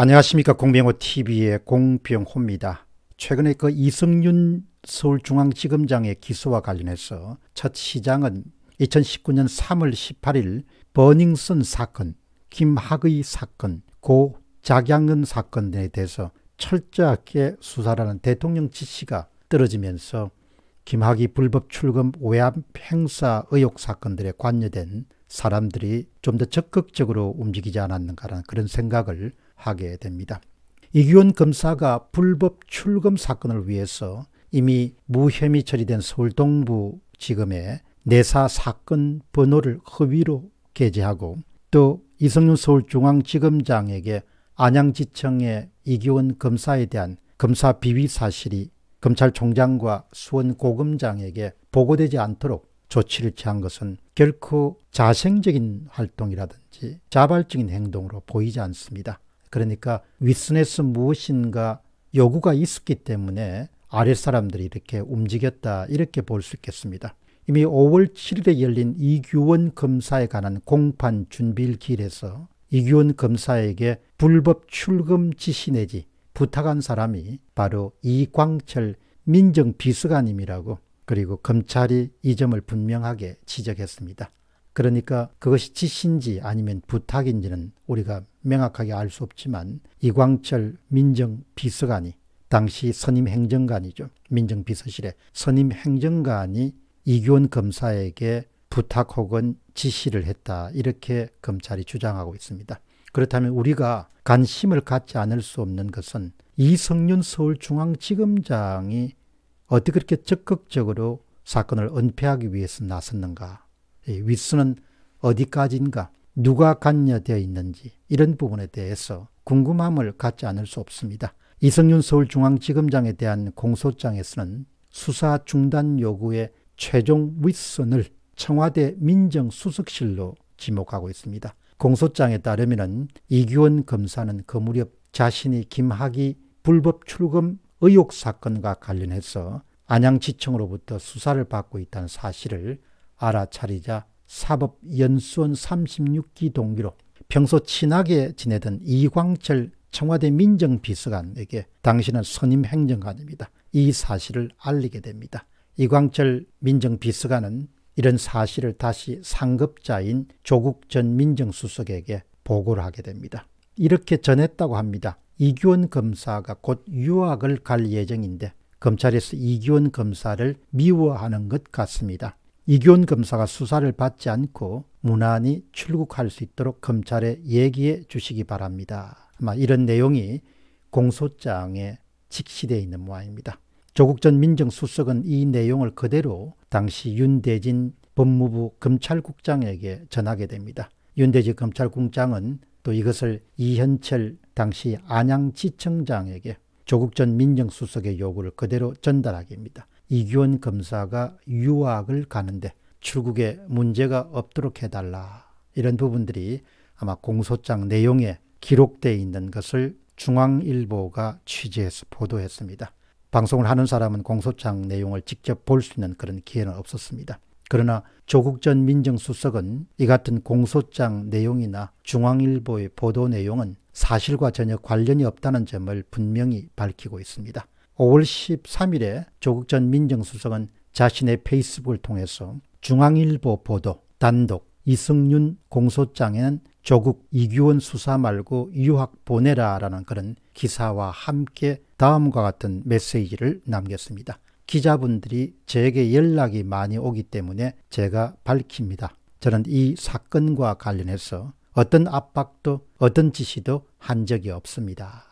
안녕하십니까 공병호TV의 공병호입니다. 최근에 그 이승윤 서울중앙지검장의 기소와 관련해서 첫 시장은 2019년 3월 18일 버닝썬 사건, 김학의 사건, 고 작양은 사건에 대해서 철저하게 수사라는 대통령 지시가 떨어지면서 김학의 불법 출금 외압 행사 의혹 사건들에 관여된 사람들이 좀 더 적극적으로 움직이지 않았는가라는 그런 생각을 하게 됩니다. 이기훈 검사가 불법 출금 사건을 위해서 이미 무혐의 처리된 서울 동부지검에 내사 사건 번호를 허위로 게재하고 또 이성윤 서울중앙지검장에게 안양지청의 이기원 검사에 대한 검사 비위 사실이 검찰총장과 수원 고검장에게 보고되지 않도록 조치를 취한 것은 결코 자생적인 활동이라든지 자발적인 행동으로 보이지 않습니다. 그러니까 윗선에서 무엇인가 요구가 있었기 때문에 아랫사람들이 이렇게 움직였다 이렇게 볼 수 있겠습니다. 이미 5월 7일에 열린 이규원 검사에 관한 공판 준비일 기에서 이규원 검사에게 불법 출금 지시 내지 부탁한 사람이 바로 이광철 민정비서관님이라고 그리고 검찰이 이 점을 분명하게 지적했습니다. 그러니까 그것이 지신지 아니면 부탁인지는 우리가 명확하게 알 수 없지만 이광철 민정비서관이 당시 선임 행정관이죠. 민정비서실에 선임 행정관이 이규원 검사에게 부탁 혹은 지시를 했다 이렇게 검찰이 주장하고 있습니다. 그렇다면 우리가 관심을 갖지 않을 수 없는 것은 이성윤 서울중앙지검장이 어떻게 그렇게 적극적으로 사건을 은폐하기 위해서 나섰는가? 윗수는 어디까지인가? 누가 관여되어 있는지 이런 부분에 대해서 궁금함을 갖지 않을 수 없습니다. 이성윤 서울중앙지검장에 대한 공소장에서는 수사 중단 요구의 최종 윗선을 청와대 민정수석실로 지목하고 있습니다. 공소장에 따르면 이규원 검사는 그 무렵 자신이 김학이 불법 출금 의혹 사건과 관련해서 안양지청으로부터 수사를 받고 있다는 사실을 알아차리자 사법연수원 36기 동기로 평소 친하게 지내던 이광철 청와대 민정비서관에게 당신은 선임 행정관입니다. 이 사실을 알리게 됩니다. 이광철 민정비서관은 이런 사실을 다시 상급자인 조국 전 민정수석에게 보고를 하게 됩니다. 이렇게 전했다고 합니다. 이규원 검사가 곧 유학을 갈 예정인데 검찰에서 이규원 검사를 미워하는 것 같습니다. 이기원 검사가 수사를 받지 않고 무난히 출국할 수 있도록 검찰에 얘기해 주시기 바랍니다. 아마 이런 내용이 공소장에 직시되어 있는 모양입니다. 조국 전 민정수석은 이 내용을 그대로 당시 윤대진 법무부 검찰국장에게 전하게 됩니다. 윤대진 검찰국장은 또 이것을 이현철 당시 안양지청장에게 조국 전 민정수석의 요구를 그대로 전달하기입니다. 이규원 검사가 유학을 가는데 출국에 문제가 없도록 해달라. 이런 부분들이 아마 공소장 내용에 기록되어 있는 것을 중앙일보가 취재해서 보도했습니다. 방송을 하는 사람은 공소장 내용을 직접 볼 수 있는 그런 기회는 없었습니다. 그러나 조국 전 민정수석은 이 같은 공소장 내용이나 중앙일보의 보도 내용은 사실과 전혀 관련이 없다는 점을 분명히 밝히고 있습니다. 5월 13일에 조국 전 민정수석은 자신의 페이스북을 통해서 중앙일보 보도, 단독, 이승윤 공소장에는 조국 이규원 수사 말고 유학 보내라 라는 그런 기사와 함께 다음과 같은 메시지를 남겼습니다. 기자분들이 제게 연락이 많이 오기 때문에 제가 밝힙니다. 저는 이 사건과 관련해서 어떤 압박도 어떤 지시도 한 적이 없습니다.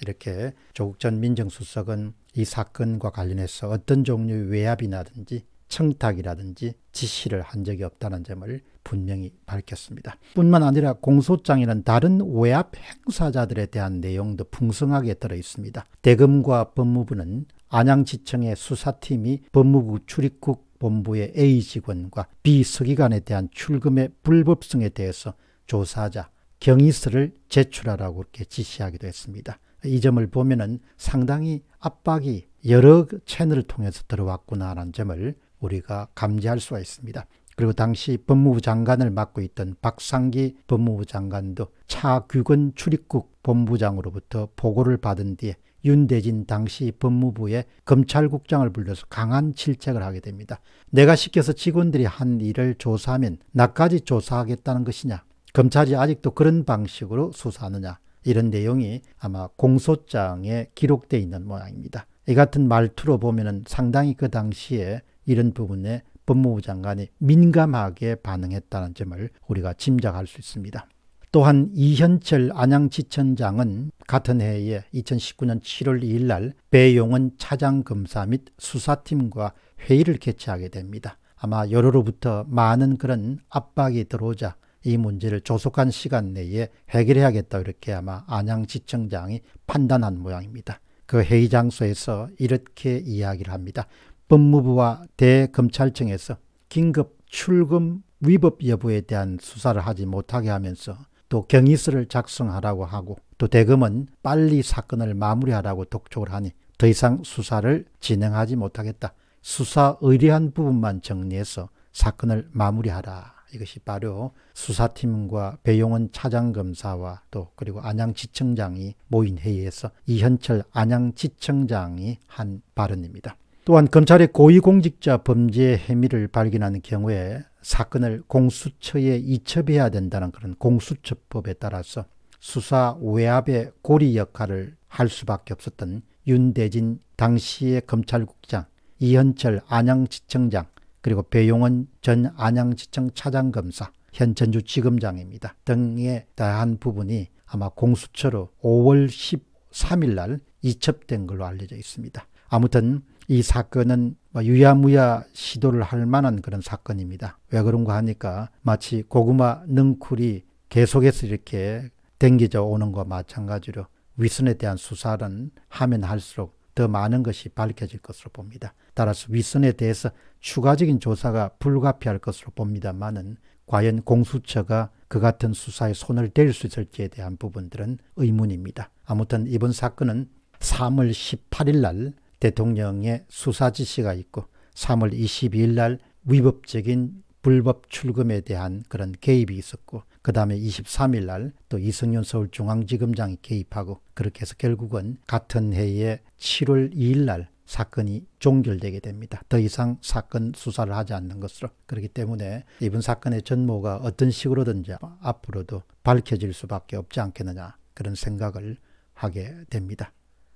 이렇게 조국 전 민정수석은 이 사건과 관련해서 어떤 종류의 외압이라든지 청탁이라든지 지시를 한 적이 없다는 점을 분명히 밝혔습니다. 뿐만 아니라 공소장에는 다른 외압 행사자들에 대한 내용도 풍성하게 들어 있습니다. 대검과 법무부는 안양지청의 수사팀이 법무부 출입국 본부의 A 직원과 B 서기관에 대한 출금의 불법성에 대해서 조사하자 경위서를 제출하라고 이렇게 지시하기도 했습니다. 이 점을 보면은 상당히 압박이 여러 채널을 통해서 들어왔구나라는 점을 우리가 감지할 수가 있습니다. 그리고 당시 법무부 장관을 맡고 있던 박상기 법무부 장관도 차규근 출입국 본부장으로부터 보고를 받은 뒤에 윤대진 당시 법무부에 검찰국장을 불러서 강한 질책을 하게 됩니다. 내가 시켜서 직원들이 한 일을 조사하면 나까지 조사하겠다는 것이냐? 검찰이 아직도 그런 방식으로 수사하느냐? 이런 내용이 아마 공소장에 기록되어 있는 모양입니다. 이 같은 말투로 보면 상당히 그 당시에 이런 부분에 법무부 장관이 민감하게 반응했다는 점을 우리가 짐작할 수 있습니다. 또한 이현철 안양지천장은 같은 해에 2019년 7월 2일 날 배용은 차장검사 및 수사팀과 회의를 개최하게 됩니다. 아마 여러로부터 많은 그런 압박이 들어오자 이 문제를 조속한 시간 내에 해결해야겠다 이렇게 아마 안양지청장이 판단한 모양입니다. 그 회의 장소에서 이렇게 이야기를 합니다. 법무부와 대검찰청에서 긴급 출금 위법 여부에 대한 수사를 하지 못하게 하면서 또 경위서를 작성하라고 하고 또 대검은 빨리 사건을 마무리하라고 독촉을 하니 더 이상 수사를 진행하지 못하겠다. 수사 의뢰한 부분만 정리해서 사건을 마무리하라. 이것이 바로 수사팀과 배용원 차장검사와 또 그리고 안양지청장이 모인 회의에서 이현철 안양지청장이 한 발언입니다. 또한 검찰의 고위공직자 범죄 혐의를 발견하는 경우에 사건을 공수처에 이첩해야 된다는 그런 공수처법에 따라서 수사 외압의 고리 역할을 할 수밖에 없었던 윤대진 당시의 검찰국장, 이현철 안양지청장, 그리고 배용원 전 안양지청 차장검사, 현 전주지검장입니다. 등에 대한 부분이 아마 공수처로 5월 13일 날 이첩된 걸로 알려져 있습니다. 아무튼 이 사건은 뭐 유야무야 시도를 할 만한 그런 사건입니다. 왜 그런가 하니까 마치 고구마 능쿨이 계속해서 이렇게 댕겨져 오는 것과 마찬가지로 위선에 대한 수사는 하면 할수록 더 많은 것이 밝혀질 것으로 봅니다. 따라서 위선에 대해서 추가적인 조사가 불가피할 것으로 봅니다만은 과연 공수처가 그 같은 수사에 손을 댈 수 있을지에 대한 부분들은 의문입니다. 아무튼 이번 사건은 3월 18일 날 대통령의 수사 지시가 있고 3월 22일 날 위법적인 불법 출금에 대한 그런 개입이 있었고 그 다음에 23일 날 또 이승윤 서울중앙지검장이 개입하고 그렇게 해서 결국은 같은 해에 7월 2일 날 사건이 종결되게 됩니다. 더 이상 사건 수사를 하지 않는 것으로 그렇기 때문에 이번 사건의 전모가 어떤 식으로든지 앞으로도 밝혀질 수밖에 없지 않겠느냐 그런 생각을 하게 됩니다.